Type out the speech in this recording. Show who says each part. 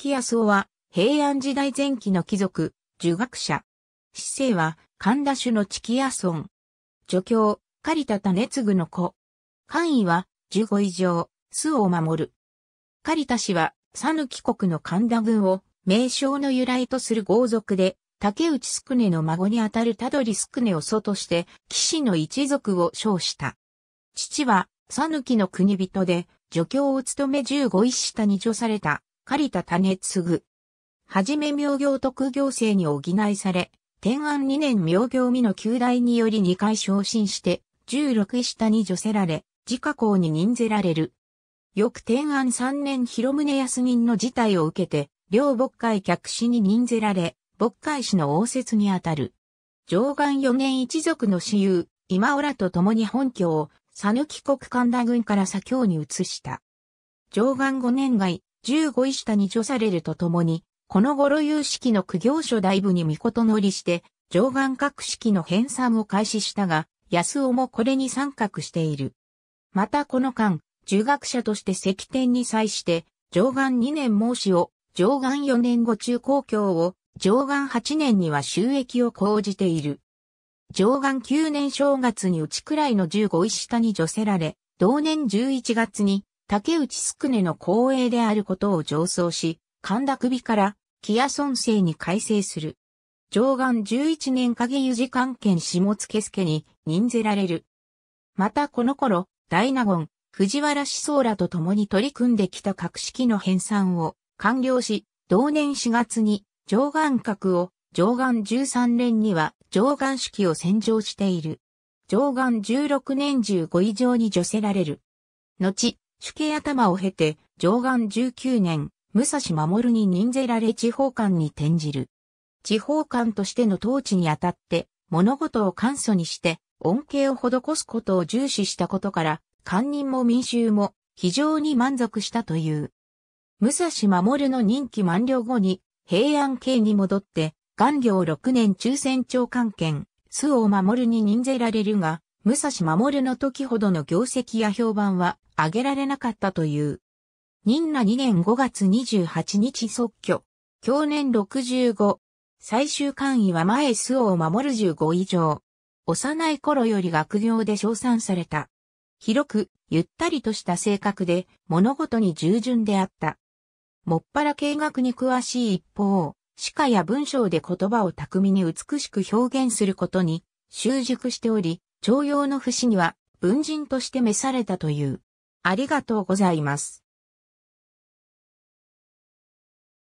Speaker 1: 木ィアは平安時代前期の貴族、儒学者。市政は神田種の地キア村。助教、狩田種次の子。官位は十五以上、巣を守る。狩田氏は、讃岐国の神田軍を名称の由来とする豪族で、竹内宿根の孫にあたる田取宿根を祖として、騎士の一族を称した。父は、讃岐の国人で、助教を務め十五一下に助された狩田種次。はじめ明行特行政に補いされ、天安2年明行美の旧大により2回昇進して、16下に除せられ、自家公に任ぜられる。翌天安3年広宗康人の事態を受けて、両牧会客死に任ぜられ、牧会氏の応接にあたる。上岸4年一族の私有、今浦と共に本拠を、佐抜国神田軍から左京に移した。上岸5年外、15位下に除されるとともに、この頃有識の苦行所大部に御事乗りして、上岸各式の編纂を開始したが、安尾もこれに参画している。またこの間、儒学者として石典に際して、上岸2年申しを、上岸4年後中公共を、上岸8年には収益を講じている。上岸9年正月に内くらいの15位下に除せられ、同年11月に竹内宿根の光栄であることを上奏し、神田首から、木屋村政に改正する。上岸11年影湯治関係下野助に任ぜられる。またこの頃、大納言、藤原思想らと共に取り組んできた格式の編纂を完了し、同年4月に上岸閣を、上岸13年には上岸式を洗浄している。上岸16年15以上に除せられる。後、主家頭を経て、上岸19年、武蔵守に任ぜられ地方官に転じる。地方官としての統治にあたって、物事を簡素にして、恩恵を施すことを重視したことから、官人も民衆も非常に満足したという。武蔵守の任期満了後に、平安系に戻って、元領6年中戦長官権、周を守に任ぜられるが、武蔵守の時ほどの業績や評判は上げられなかったという。任那2年5月28日即居。去年65。最終官位は前周を守る15以上。幼い頃より学業で称賛された。広く、ゆったりとした性格で、物事に従順であった。もっぱら計学に詳しい一方、歯科や文章で言葉を巧みに美しく表現することに、習熟しており、徴用の節には文人として召されたという。ありがとうございます。